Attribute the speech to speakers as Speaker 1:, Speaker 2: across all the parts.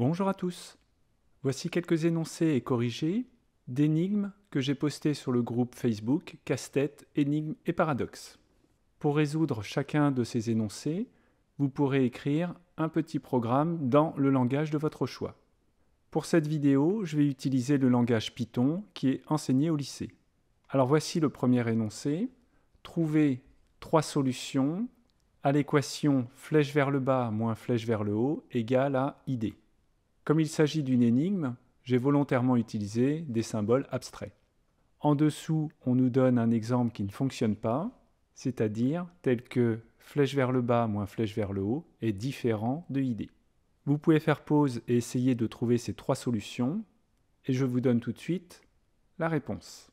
Speaker 1: Bonjour à tous. Voici quelques énoncés et corrigés d'énigmes que j'ai postés sur le groupe Facebook Casse-tête, énigmes et paradoxes. Pour résoudre chacun de ces énoncés, vous pourrez écrire un petit programme dans le langage de votre choix. Pour cette vidéo, je vais utiliser le langage Python qui est enseigné au lycée. Alors voici le premier énoncé. Trouver trois solutions à l'équation flèche vers le bas moins flèche vers le haut égale à ID. Comme il s'agit d'une énigme, j'ai volontairement utilisé des symboles abstraits. En dessous, on nous donne un exemple qui ne fonctionne pas, c'est-à-dire tel que flèche vers le bas moins flèche vers le haut est différent de ID. Vous pouvez faire pause et essayer de trouver ces trois solutions, et je vous donne tout de suite la réponse.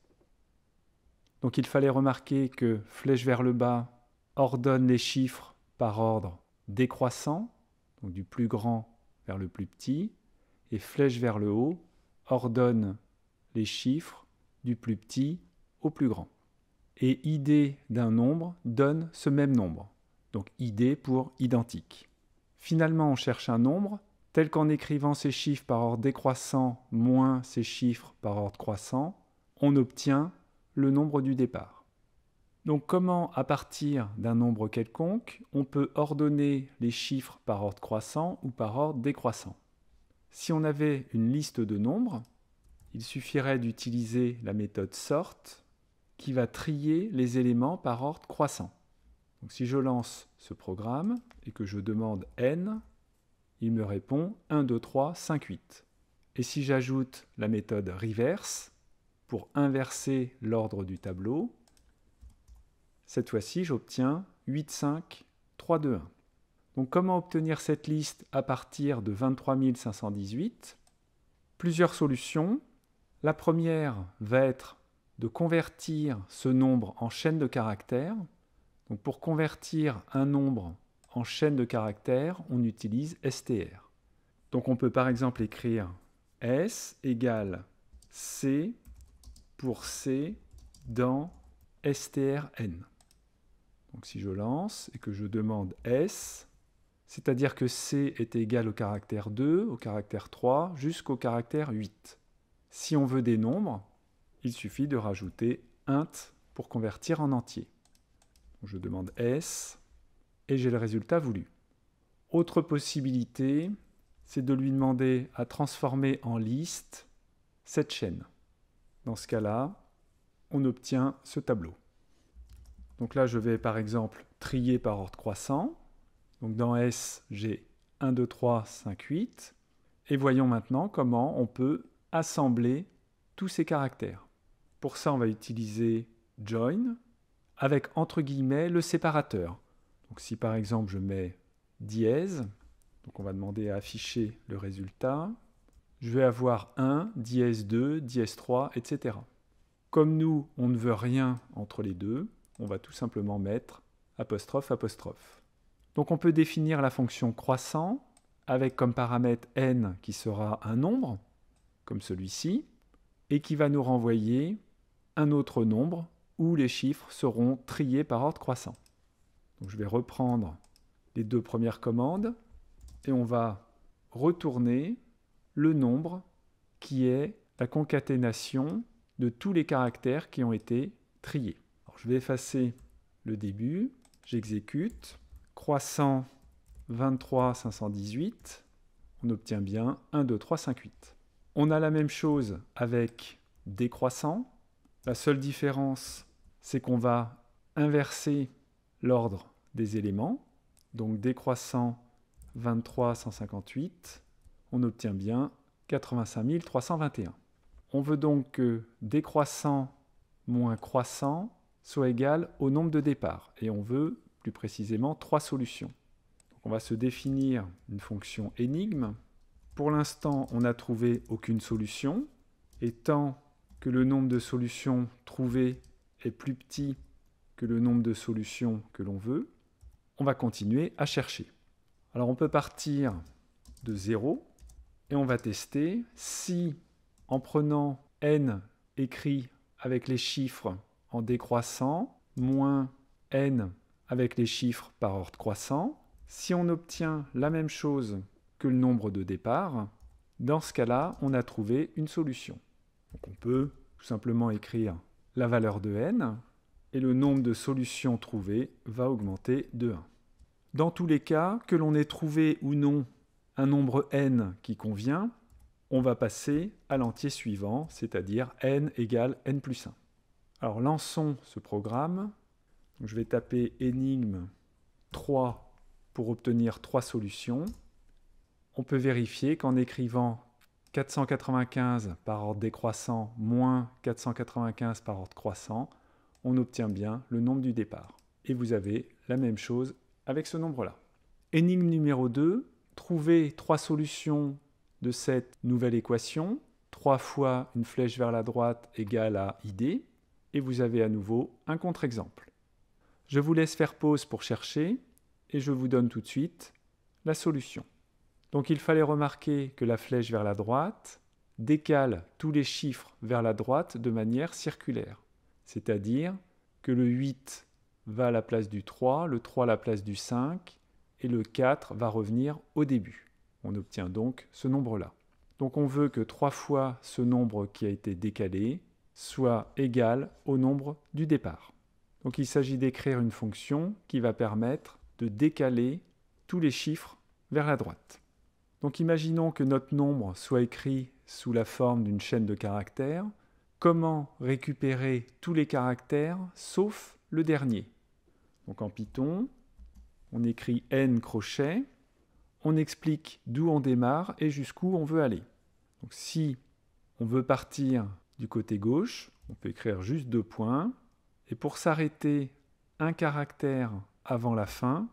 Speaker 1: Donc il fallait remarquer que flèche vers le bas ordonne les chiffres par ordre décroissant, donc du plus grand vers le plus petit, et flèche vers le haut, ordonne les chiffres du plus petit au plus grand. Et ID d'un nombre donne ce même nombre. Donc ID pour identique. Finalement, on cherche un nombre tel qu'en écrivant ces chiffres par ordre décroissant moins ces chiffres par ordre croissant, on obtient le nombre du départ. Donc comment, à partir d'un nombre quelconque, on peut ordonner les chiffres par ordre croissant ou par ordre décroissant si on avait une liste de nombres, il suffirait d'utiliser la méthode sort qui va trier les éléments par ordre croissant. Donc si je lance ce programme et que je demande n, il me répond 1, 2, 3, 5, 8. Et si j'ajoute la méthode reverse pour inverser l'ordre du tableau, cette fois-ci j'obtiens 8, 5, 3, 2, 1. Donc comment obtenir cette liste à partir de 23 Plusieurs solutions. La première va être de convertir ce nombre en chaîne de caractères. pour convertir un nombre en chaîne de caractères, on utilise str. Donc on peut par exemple écrire s égale c pour c dans strn. Donc si je lance et que je demande s, c'est-à-dire que C est égal au caractère 2, au caractère 3, jusqu'au caractère 8. Si on veut des nombres, il suffit de rajouter int pour convertir en entier. Je demande S et j'ai le résultat voulu. Autre possibilité, c'est de lui demander à transformer en liste cette chaîne. Dans ce cas-là, on obtient ce tableau. Donc là, je vais par exemple trier par ordre croissant. Donc dans S, j'ai 1, 2, 3, 5, 8. Et voyons maintenant comment on peut assembler tous ces caractères. Pour ça, on va utiliser join avec entre guillemets le séparateur. Donc si par exemple je mets dièse, donc on va demander à afficher le résultat, je vais avoir 1, dièse 2, dièse 3, etc. Comme nous, on ne veut rien entre les deux, on va tout simplement mettre apostrophe apostrophe. Donc on peut définir la fonction croissant avec comme paramètre n qui sera un nombre, comme celui-ci, et qui va nous renvoyer un autre nombre où les chiffres seront triés par ordre croissant. Donc je vais reprendre les deux premières commandes et on va retourner le nombre qui est la concaténation de tous les caractères qui ont été triés. je vais effacer le début, j'exécute, croissant 23, 518, on obtient bien 1, 2, 3, 5, 8. On a la même chose avec décroissant. La seule différence, c'est qu'on va inverser l'ordre des éléments. Donc décroissant 23, 158, on obtient bien 85 321. On veut donc que décroissant moins croissant soit égal au nombre de départs. Et on veut précisément trois solutions. on va se définir une fonction énigme. Pour l'instant, on n'a trouvé aucune solution. Et tant que le nombre de solutions trouvées est plus petit que le nombre de solutions que l'on veut, on va continuer à chercher. Alors on peut partir de 0 et on va tester si en prenant n écrit avec les chiffres en décroissant, moins n avec les chiffres par ordre croissant. Si on obtient la même chose que le nombre de départs, dans ce cas-là, on a trouvé une solution. on peut tout simplement écrire la valeur de n, et le nombre de solutions trouvées va augmenter de 1. Dans tous les cas, que l'on ait trouvé ou non un nombre n qui convient, on va passer à l'entier suivant, c'est-à-dire n égale n plus 1. Alors lançons ce programme je vais taper énigme 3 pour obtenir trois solutions. On peut vérifier qu'en écrivant 495 par ordre décroissant moins 495 par ordre croissant, on obtient bien le nombre du départ. Et vous avez la même chose avec ce nombre-là. Énigme numéro 2, trouver trois solutions de cette nouvelle équation. 3 fois une flèche vers la droite égale à ID. Et vous avez à nouveau un contre-exemple. Je vous laisse faire pause pour chercher et je vous donne tout de suite la solution. Donc il fallait remarquer que la flèche vers la droite décale tous les chiffres vers la droite de manière circulaire. C'est-à-dire que le 8 va à la place du 3, le 3 à la place du 5 et le 4 va revenir au début. On obtient donc ce nombre-là. Donc on veut que 3 fois ce nombre qui a été décalé soit égal au nombre du départ. Donc il s'agit d'écrire une fonction qui va permettre de décaler tous les chiffres vers la droite. Donc imaginons que notre nombre soit écrit sous la forme d'une chaîne de caractères. Comment récupérer tous les caractères sauf le dernier Donc en Python, on écrit n crochets, on explique d'où on démarre et jusqu'où on veut aller. Donc si on veut partir du côté gauche, on peut écrire juste deux points, et pour s'arrêter un caractère avant la fin,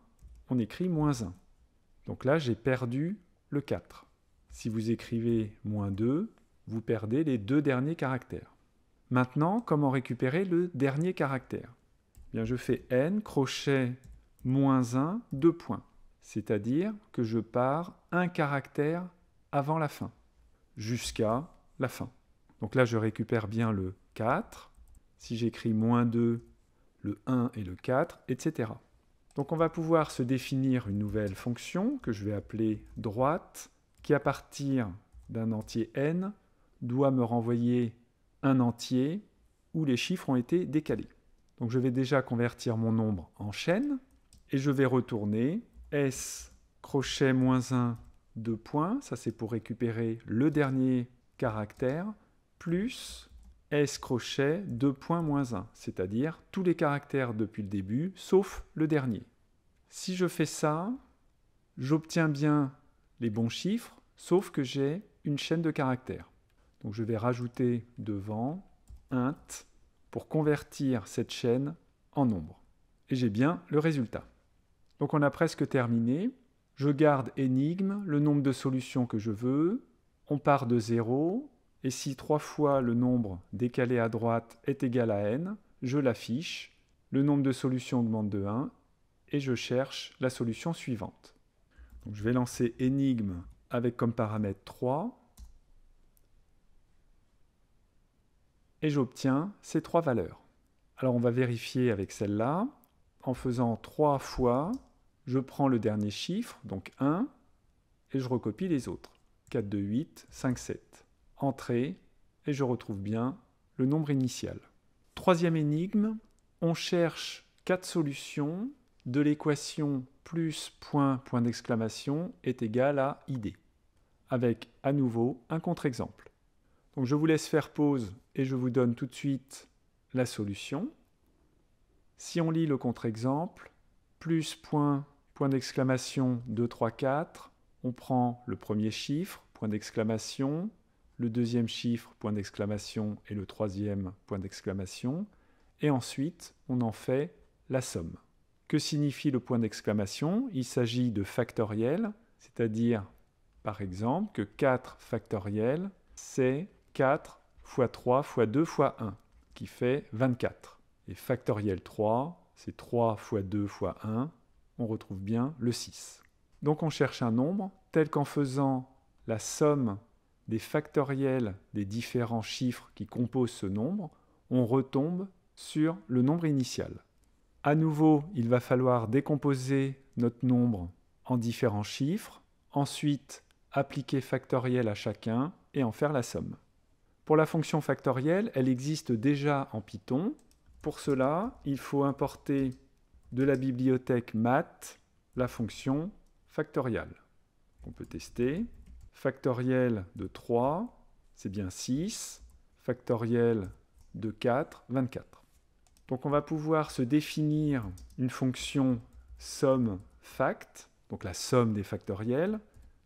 Speaker 1: on écrit moins 1. Donc là, j'ai perdu le 4. Si vous écrivez moins 2, vous perdez les deux derniers caractères. Maintenant, comment récupérer le dernier caractère eh Bien, Je fais n, crochet, moins 1, 2 points. C'est-à-dire que je pars un caractère avant la fin, jusqu'à la fin. Donc là, je récupère bien le 4, si j'écris moins 2, le 1 et le 4, etc. Donc on va pouvoir se définir une nouvelle fonction que je vais appeler droite, qui à partir d'un entier n doit me renvoyer un entier où les chiffres ont été décalés. Donc je vais déjà convertir mon nombre en chaîne, et je vais retourner s crochet moins 1, 2 points, ça c'est pour récupérer le dernier caractère, plus S crochet 2 points moins 1, c'est-à-dire tous les caractères depuis le début, sauf le dernier. Si je fais ça, j'obtiens bien les bons chiffres, sauf que j'ai une chaîne de caractères. Donc je vais rajouter devant int pour convertir cette chaîne en nombre. Et j'ai bien le résultat. Donc on a presque terminé. Je garde énigme, le nombre de solutions que je veux. On part de 0, et si trois fois le nombre décalé à droite est égal à n, je l'affiche, le nombre de solutions augmente de 1, et je cherche la solution suivante. je vais lancer énigme avec comme paramètre 3, et j'obtiens ces trois valeurs. Alors on va vérifier avec celle-là. En faisant 3 fois, je prends le dernier chiffre, donc 1, et je recopie les autres. 4, 2, 8, 5, 7. Entrée, et je retrouve bien le nombre initial. Troisième énigme, on cherche quatre solutions de l'équation plus point point d'exclamation est égal à ID, avec à nouveau un contre-exemple. Donc je vous laisse faire pause et je vous donne tout de suite la solution. Si on lit le contre-exemple, plus point point d'exclamation 2, 3, 4, on prend le premier chiffre, point d'exclamation, le deuxième chiffre, point d'exclamation, et le troisième, point d'exclamation, et ensuite on en fait la somme. Que signifie le point d'exclamation Il s'agit de factoriel, c'est-à-dire par exemple que 4 factoriel, c'est 4 fois 3 fois 2 fois 1, qui fait 24. Et factoriel 3, c'est 3 fois 2 fois 1, on retrouve bien le 6. Donc on cherche un nombre tel qu'en faisant la somme des factoriels des différents chiffres qui composent ce nombre, on retombe sur le nombre initial. À nouveau, il va falloir décomposer notre nombre en différents chiffres, ensuite appliquer factoriel à chacun et en faire la somme. Pour la fonction factorielle, elle existe déjà en Python. Pour cela, il faut importer de la bibliothèque math la fonction factorielle On peut tester factoriel de 3, c'est bien 6, factoriel de 4, 24. Donc on va pouvoir se définir une fonction somme fact, donc la somme des factoriels,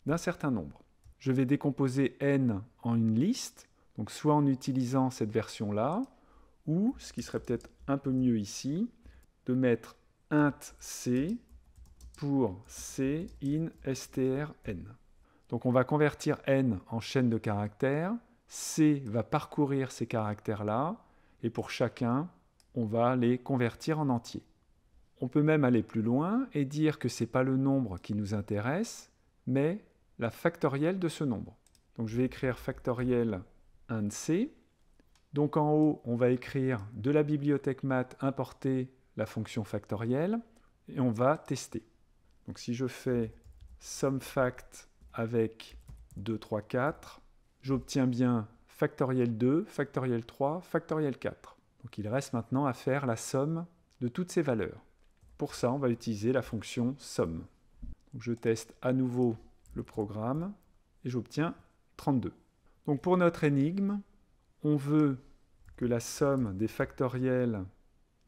Speaker 1: d'un certain nombre. Je vais décomposer n en une liste, donc soit en utilisant cette version-là, ou, ce qui serait peut-être un peu mieux ici, de mettre int c pour c in STR N. Donc on va convertir n en chaîne de caractères, c va parcourir ces caractères-là, et pour chacun, on va les convertir en entier. On peut même aller plus loin et dire que ce n'est pas le nombre qui nous intéresse, mais la factorielle de ce nombre. Donc je vais écrire factorielle 1 de c. Donc en haut, on va écrire de la bibliothèque math importer la fonction factorielle et on va tester. Donc si je fais SumFact avec 2, 3, 4, j'obtiens bien factoriel 2, factoriel 3, factoriel 4. Donc il reste maintenant à faire la somme de toutes ces valeurs. Pour ça, on va utiliser la fonction somme. je teste à nouveau le programme et j'obtiens 32. Donc pour notre énigme, on veut que la somme des factoriels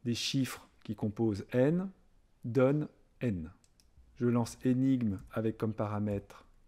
Speaker 1: des chiffres qui composent n donne n. Je lance énigme avec comme paramètre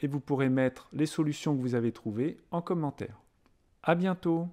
Speaker 1: et vous pourrez mettre les solutions que vous avez trouvées en commentaire. À bientôt!